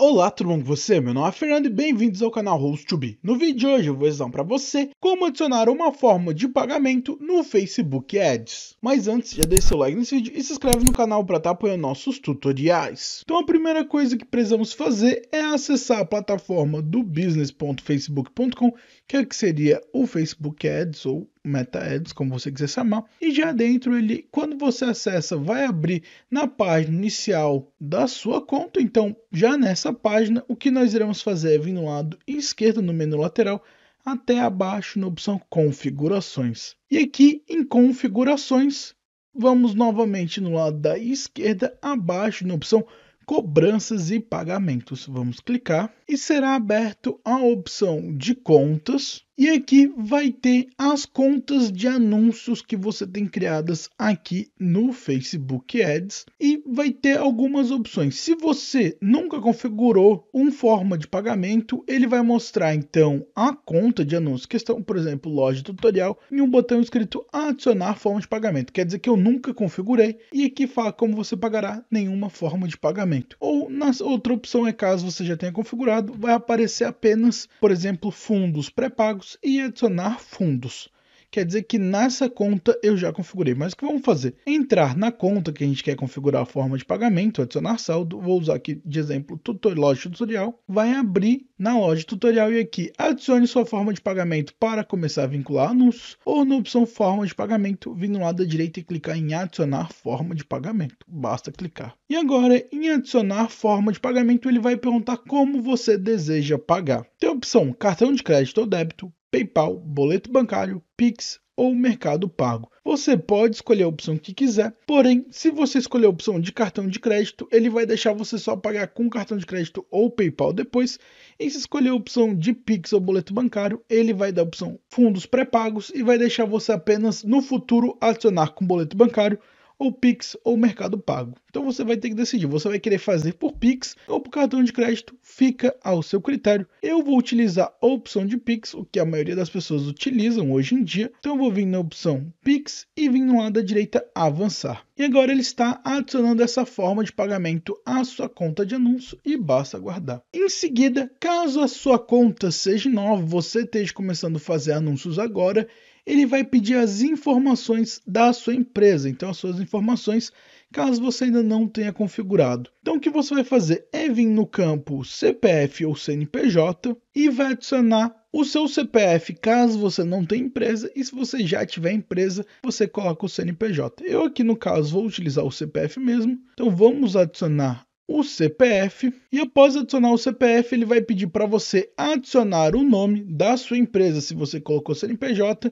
Olá, tudo bom com você? Meu nome é Fernando e bem-vindos ao canal host 2 No vídeo de hoje eu vou ensinar para você como adicionar uma forma de pagamento no Facebook Ads. Mas antes, já deixa seu like nesse vídeo e se inscreve no canal para estar tá apoiando nossos tutoriais. Então a primeira coisa que precisamos fazer é acessar a plataforma do business.facebook.com, que, é que seria o Facebook Ads ou meta-ads, como você quiser chamar. E já dentro ele, quando você acessa, vai abrir na página inicial da sua conta. Então, já nessa página, o que nós iremos fazer é vir no lado esquerdo no menu lateral até abaixo na opção configurações. E aqui em configurações, vamos novamente no lado da esquerda abaixo na opção cobranças e pagamentos. Vamos clicar e será aberto a opção de contas e aqui vai ter as contas de anúncios que você tem criadas aqui no Facebook Ads e vai ter algumas opções. Se você nunca configurou um forma de pagamento, ele vai mostrar então a conta de anúncios que estão, por exemplo, loja tutorial e um botão escrito adicionar forma de pagamento. Quer dizer que eu nunca configurei e aqui fala como você pagará nenhuma forma de pagamento. Ou na outra opção é caso você já tenha configurado, vai aparecer apenas, por exemplo, fundos pré-pagos e adicionar fundos. Quer dizer que nessa conta eu já configurei, mas o que vamos fazer? Entrar na conta que a gente quer configurar a forma de pagamento, adicionar saldo, vou usar aqui de exemplo tutor, loja tutorial, vai abrir na loja tutorial e aqui adicione sua forma de pagamento para começar a vincular anúncios ou na opção forma de pagamento, vir no lado da direita e clicar em adicionar forma de pagamento, basta clicar. E agora em adicionar forma de pagamento ele vai perguntar como você deseja pagar. Tem a opção cartão de crédito ou débito, PayPal, boleto bancário, Pix ou Mercado Pago. Você pode escolher a opção que quiser, porém, se você escolher a opção de cartão de crédito, ele vai deixar você só pagar com cartão de crédito ou PayPal depois. E se escolher a opção de Pix ou boleto bancário, ele vai dar a opção fundos pré-pagos e vai deixar você apenas no futuro adicionar com boleto bancário ou Pix ou Mercado Pago. Então você vai ter que decidir, você vai querer fazer por Pix ou por cartão de crédito, fica ao seu critério. Eu vou utilizar a opção de Pix, o que a maioria das pessoas utilizam hoje em dia. Então eu vou vir na opção Pix e vir no lado da direita avançar. E agora ele está adicionando essa forma de pagamento à sua conta de anúncio e basta aguardar. Em seguida, caso a sua conta seja nova, você esteja começando a fazer anúncios agora, ele vai pedir as informações da sua empresa, então as suas informações, caso você ainda não tenha configurado. Então o que você vai fazer é vir no campo CPF ou CNPJ e vai adicionar o seu CPF, caso você não tenha empresa, e se você já tiver empresa, você coloca o CNPJ. Eu aqui no caso vou utilizar o CPF mesmo, então vamos adicionar o CPF e após adicionar o CPF, ele vai pedir para você adicionar o nome da sua empresa, se você colocou CNPJ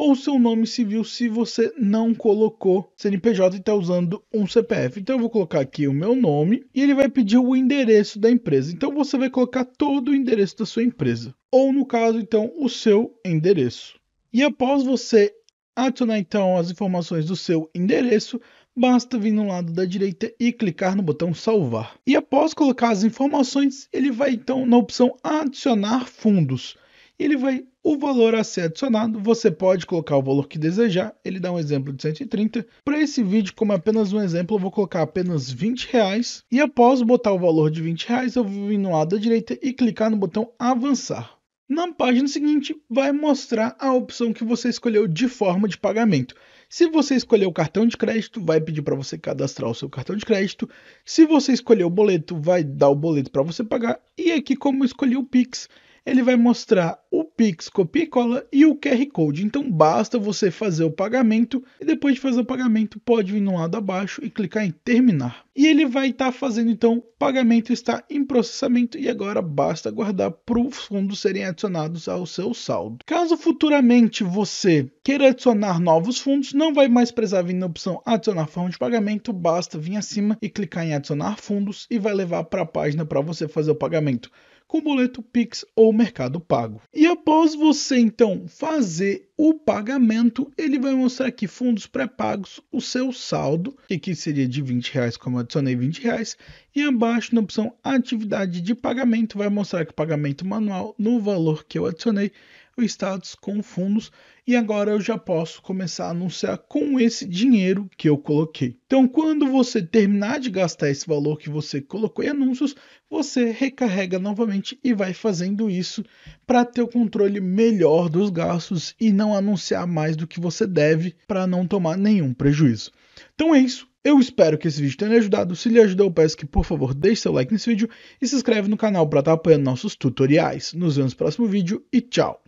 ou seu nome civil se você não colocou CNPJ e está usando um CPF. Então eu vou colocar aqui o meu nome e ele vai pedir o endereço da empresa. Então você vai colocar todo o endereço da sua empresa, ou no caso, então, o seu endereço. E após você adicionar então as informações do seu endereço, basta vir no lado da direita e clicar no botão salvar. E após colocar as informações, ele vai então na opção adicionar fundos ele vai o valor a ser adicionado, você pode colocar o valor que desejar, ele dá um exemplo de 130. Para esse vídeo, como é apenas um exemplo, eu vou colocar apenas 20 reais e após botar o valor de 20 reais, eu vou vir no lado da direita e clicar no botão avançar. Na página seguinte, vai mostrar a opção que você escolheu de forma de pagamento. Se você escolher o cartão de crédito, vai pedir para você cadastrar o seu cartão de crédito. Se você escolher o boleto, vai dar o boleto para você pagar. E aqui, como eu escolhi o Pix, ele vai mostrar o Pix copia e cola e o QR Code. Então basta você fazer o pagamento e depois de fazer o pagamento pode vir no lado abaixo e clicar em terminar. E ele vai estar tá fazendo então o pagamento está em processamento e agora basta aguardar para os fundos serem adicionados ao seu saldo. Caso futuramente você queira adicionar novos fundos, não vai mais precisar vir na opção adicionar forma de pagamento, basta vir acima e clicar em adicionar fundos e vai levar para a página para você fazer o pagamento com boleto Pix ou Mercado Pago. E após você então fazer o pagamento, ele vai mostrar aqui fundos pré-pagos, o seu saldo, que aqui seria de 20 reais, como eu adicionei 20 reais, e abaixo na opção atividade de pagamento vai mostrar que o pagamento manual no valor que eu adicionei o status com fundos e agora eu já posso começar a anunciar com esse dinheiro que eu coloquei. Então, quando você terminar de gastar esse valor que você colocou em anúncios, você recarrega novamente e vai fazendo isso para ter o controle melhor dos gastos e não anunciar mais do que você deve para não tomar nenhum prejuízo. Então é isso. Eu espero que esse vídeo tenha ajudado. Se lhe ajudou, eu peço que por favor deixe seu like nesse vídeo e se inscreve no canal para estar tá apoiando nossos tutoriais. Nos vemos no próximo vídeo e tchau!